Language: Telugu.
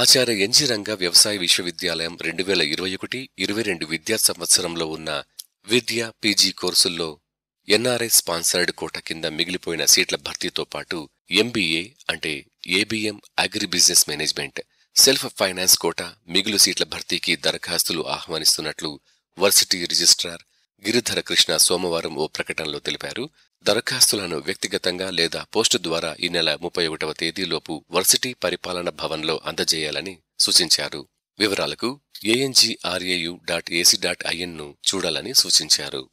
ఆచార్య ఎన్జి రంగ వ్యవసాయ విశ్వవిద్యాలయం రెండు వేల ఇరవై ఒకటి ఇరవై రెండు విద్యా సంవత్సరంలో ఉన్న విద్య పీజీ కోర్సుల్లో ఎన్ఆర్ఐ స్పాన్సర్డ్ కోట కింద మిగిలిపోయిన సీట్ల భర్తీతో పాటు ఎంబీఏ అంటే ABM agri business management self finance quota మిగులు సీట్ల భర్తీకి దరఖాస్తులు ఆహ్వానిస్తున్నట్లు వర్సిటీ రిజిస్ట్రార్ గిరిధర కృష్ణ సోమవారం ఓ ప్రకటనలో తెలిపారు దరఖాస్తులను వ్యక్తిగతంగా లేదా పోస్టు ద్వారా ఈ నెల ముప్పై ఒకటవ తేదీలోపు వర్సిటీ పరిపాలన భవన్లో అందజేయాలని సూచించారు వివరాలకు ఏఎన్జీఆర్ఏయు డాట్ ఏసీ డాట్ ఐఎన్ను చూడాలని సూచించారు